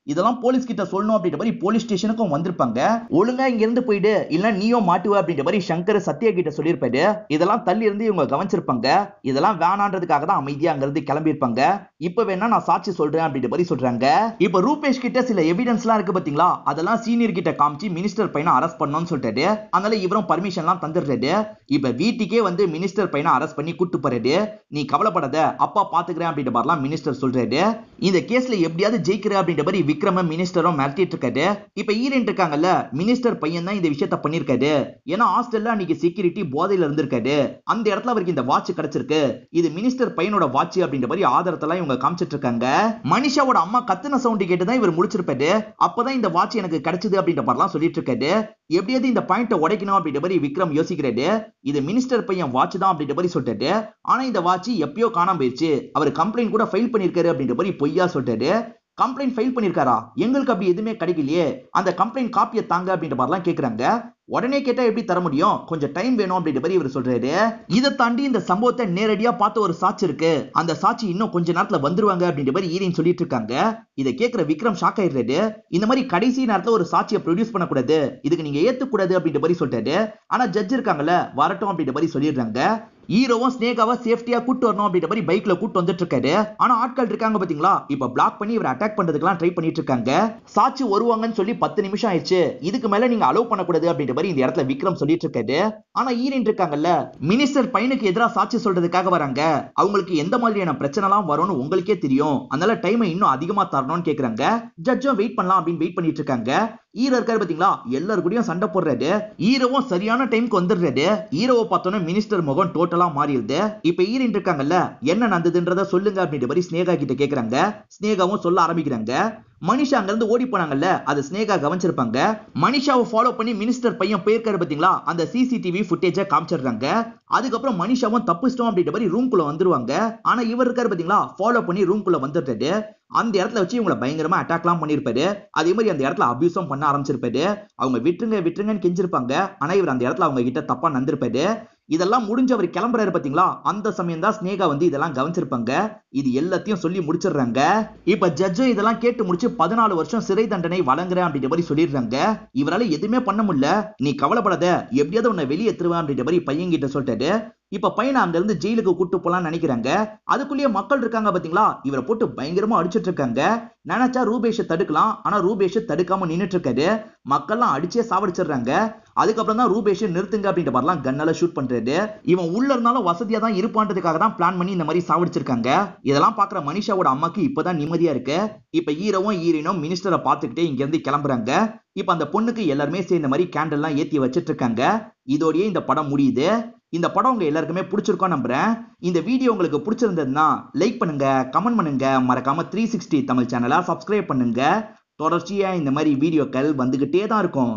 இதெல்லாம் போலீஸ் கிட்ட சொல்லணும் அப்படின்ற மாதிரி போலீஸ் ஸ்டேஷனுக்கும் வந்திருப்பாங்க ஒழுங்கா இங்க இருந்து போயிடு இல்ல நீயும் மாட்டுவ அப்படின்ற மாதிரி சங்கர் சத்யா கிட்ட சொல்லியிருப்பாரு இதெல்லாம் தள்ளி இருந்து இவங்க கவனிச்சிருப்பாங்க இதெல்லாம் வேணான்றதுக்காக தான் அமைதியா அங்க இருந்து கிளம்பியிருப்பாங்க இப்ப வேணா நான் சாட்சி சொல்றேன் அப்படின்ற மாதிரி சொல்றாங்க இப்ப ரூபேஷ் கிட்ட சில எவிடன்ஸ் எல்லாம் இருக்கு பாத்தீங்களா அதெல்லாம் சீனியர் கிட்ட காமிச்சு மினிஸ்டர் பையனை அரெஸ்ட் பண்ணணும்னு சொல்லிட்டாரு அதனால இவரும் பர்மிஷன் எல்லாம் தந்துடுறாரு இப்ப வீட்டுக்கே வந்து மினிஸ்டர் பையனை அரெஸ்ட் பண்ணி கூட்டு போறாரு நீ கவலைப்படாத அப்பா பாத்துக்கிறேன் அப்படின்ற மாதிரிலாம் மினிஸ்டர் சொல்றாரு இந்த கேஸ்ல எப்படியாவது ஜெயிக்கிற அப்படின்ற மாதிரி விக்ரம மினிஸ்டரும் மிரட்டிட்டு இருக்காரு இப்ப ஈரன் இருக்காங்கல்ல மினிஸ்டர் பையன் தான் இந்த விஷயத்த பண்ணிருக்காரு ஏன்னா ஹாஸ்டல்ல அன்னைக்கு செக்யூரிட்டி போதையில இருந்திருக்காரு அந்த இடத்துல அவருக்கு இந்த வாட்ச் கிடைச்சிருக்கு இது மினிஸ்டர் பையனோட வாட்ச் அப்படின்ற மாதிரி ஆதாரத்தெல்லாம் இவங்க காமிச்சிட்டு இருக்காங்க மனிஷாவோட அம்மா கத்துன சவுண்ட் கேட்டு தான் இவர் முடிச்சிருப்பாரு அப்பதான் இந்த வாட்ச் எனக்கு கிடைச்சது அப்படின்ற மாதிரிலாம் சொல்லிட்டு இருக்காரு எப்படியாவது இந்த பாயிண்ட உடைக்கணும் அப்படின்ற மாதிரி விக்ரம் யோசிக்கிறாரு இது மினிஸ்டர் பையன் வாட்ச் தான் அப்படின்ற மாதிரி சொல்லிட்டாரு ஆனா இந்த வாட்ச் எப்பயோ காணாம போயிடுச்சு அவர் கம்ப்ளைண்ட் கூட ஃபைல் பண்ணிருக்காரு அப்படின்ற மாதிரி பொய்யா சொல்லிட்டாரு கம்ப்ளைண்ட் ஃபைல் பண்ணியிருக்காரா எங்களுக்கு அப்படி எதுவுமே கிடைக்கலையே அந்த கம்ப்ளைண்ட் காப்பியை தாங்க அப்படின்ற மாதிரிலாம் கேட்குறாங்க உடனே கேட்டால் எப்படி தர முடியும் கொஞ்சம் டைம் வேணும் அப்படின்ற மாதிரி இவர் சொல்றாரு இதை தாண்டி இந்த சம்பவத்தை நேரடியாக பார்த்த ஒரு சாட்சி இருக்கு அந்த சாட்சி இன்னும் கொஞ்ச நேரத்தில் வந்துருவாங்க அப்படின்ற மாதிரி ஈரின் சொல்லிட்டு இருக்காங்க இதை கேட்குற விக்ரம் ஷாக் ஆயிடுறாரு இந்த மாதிரி கடைசி நேரத்தில் ஒரு சாட்சியை ப்ரொடியூஸ் பண்ணக்கூடாது இதுக்கு நீங்க ஏத்துக்கூடாது அப்படின்ற மாதிரி சொல்றாரு ஆனா ஜட்ஜ் இருக்காங்கல்ல வரட்டும் அப்படின்ற மாதிரி சொல்லிடுறாங்க ஹீரோவும் ஸ்னேகாவை சேஃப்டியா கூட்டு வரணும் அப்படின்ற மாதிரி பைக்ல கூட்டு வந்துட்டு இருக்காரு ஆனா ஆட்கள் இருக்காங்க பாத்தீங்களா இப்ப பிளாக் பண்ணி இவரை அட்டாக் பண்றதுக்குலாம் ட்ரை பண்ணிட்டு இருக்காங்க சாட்சி வருவாங்கன்னு சொல்லி பத்து நிமிஷம் ஆயிடுச்சு இதுக்கு மேல நீங்க அலோவ் பண்ணக்கூடாது அப்படின்ற மாதிரி இந்த இடத்துல விக்ரம் சொல்லிட்டு இருக்காரு ஆனா ஈரன் இருக்காங்கல்ல மினிஸ்டர் பையனுக்கு எதிராக சாட்சி சொல்றதுக்காக வராங்க அவங்களுக்கு எந்த மாதிரியான பிரச்சனை எல்லாம் வரும்னு உங்களுக்கே தெரியும் அதனால டைமை இன்னும் அதிகமா தரணும்னு கேக்குறாங்க ஜட்ஜும் வெயிட் பண்ணலாம் அப்படின்னு வெயிட் பண்ணிட்டு இருக்காங்க ஈரோ இருக்காரு பாத்தீங்களா எல்லாரு கூடயும் சண்டை போடுறாரு ஈரோவும் சரியான டைமுக்கு வந்துடுறாரு ஈரோவை பார்த்தோன்னே மினிஸ்டர் முகம் டோட்டலா மாறிடுது இப்ப ஈரின் இருக்காங்கல்ல என்ன நடந்ததுன்றத சொல்லுங்க அப்படின்ற மாதிரி ஸ்னேகா கிட்ட கேக்குறாங்க ஸ்னேகாவும் சொல்ல ஆரம்பிக்கிறாங்க மனிஷா அங்கிருந்து ஓடி போனாங்கல்ல அதை ஸ்னேகா கவனிச்சிருப்பாங்க மனிஷாவை ஃபாலோ பண்ணி மினிஸ்டர் பையன் போயிருக்காரு பார்த்தீங்களா அந்த சிசிடிவி ஃபுட்டேஜை காமிச்சிடுறாங்க அதுக்கப்புறம் மனிஷாவும் தப்பிச்சிட்டோம் அப்படின்ற மாதிரி ரூம்குள்ள வந்துருவாங்க ஆனா இவர் இருக்காரு பார்த்தீங்களா ஃபாலோ பண்ணி ரூம்குள்ள வந்துட்டு அந்த இடத்துல வச்சு இவங்கள பயங்கரமா அட்டாக்லாம் பண்ணியிருப்பாரு அதே மாதிரி அந்த இடத்துல அபியூஸும் பண்ண ஆரம்பிச்சிருப்பாரு அவங்க விட்டுருங்க விட்டுருங்கன்னு கெஞ்சிருப்பாங்க ஆனா இவர் அந்த இடத்துல அவங்க கிட்ட தப்பா நடந்திருப்பாரு இதெல்லாம் முடிஞ்சு அவர் கிளம்புறாரு பாத்தீங்களா அந்த சமயம் தான் ஸ்னேகா வந்து இதெல்லாம் கவனிச்சிருப்பாங்க இது எல்லாத்தையும் சொல்லி முடிச்சிடுறாங்க இப்ப ஜட்ஜும் இதெல்லாம் கேட்டு முடிச்சு பதினாலு வருஷம் சிறை தண்டனை வழங்குறேன் அப்படின்ற மாதிரி சொல்லிடுறாங்க இவரால் எதுவுமே பண்ண முடியல நீ கவலைப்படாத எப்படியாவது உன்னை வெளியேற்றுவேன் அப்படின்ற மாதிரி பையன் கிட்ட சொல்லிட்டாரு இப்ப பையனை அங்க இருந்து ஜெயிலுக்கு கூட்டு போலாம்னு நினைக்கிறாங்க அதுக்குள்ளேயே மக்கள் இருக்காங்க பாத்தீங்களா இவரை போட்டு பயங்கரமா அடிச்சிட்டு இருக்காங்க நினைச்சா ரூபேஷை தடுக்கலாம் ஆனா ரூபேஷை தடுக்காம நின்றுட்டு இருக்காரு மக்கள்லாம் அடிச்சே சாவடிச்சிடுறாங்க அதுக்கப்புறம் தான் ரூபேஷை நிறுத்துங்க அப்படின்ற மாதிரிலாம் கன்னால ஷூட் பண்றாரு இவன் உள்ள இருந்தாலும் வசதியா தான் இருப்பான்றதுக்காக தான் பிளான் பண்ணி இந்த மாதிரி சாவடிச்சிருக்காங்க இதெல்லாம் பாக்குற மனிஷாவோட அம்மாக்கு இப்பதான் நிம்மதியா இருக்கு இப்ப ஈரவும் ஈரினும் மினிஸ்டரை பார்த்துக்கிட்டே இங்க இருந்து கிளம்புறாங்க இப்ப அந்த பொண்ணுக்கு எல்லாருமே சேர்ந்த மாதிரி எல்லாம் ஏத்தி வச்சிட்டு இருக்காங்க இதோடய இந்த படம் முடியுது இந்த படம் உங்கள் எல்லாருக்குமே பிடிச்சிருக்கோம் நம்புகிறேன் இந்த வீடியோ உங்களுக்கு பிடிச்சிருந்ததுன்னா லைக் பண்ணுங்கள் கமெண்ட் பண்ணுங்கள் மறக்காமல் த்ரீ சிக்ஸ்டி தமிழ் சேனலாக சப்ஸ்கிரைப் பண்ணுங்கள் தொடர்ச்சியாக இந்த மாதிரி வீடியோக்கள் வந்துக்கிட்டே தான் இருக்கும்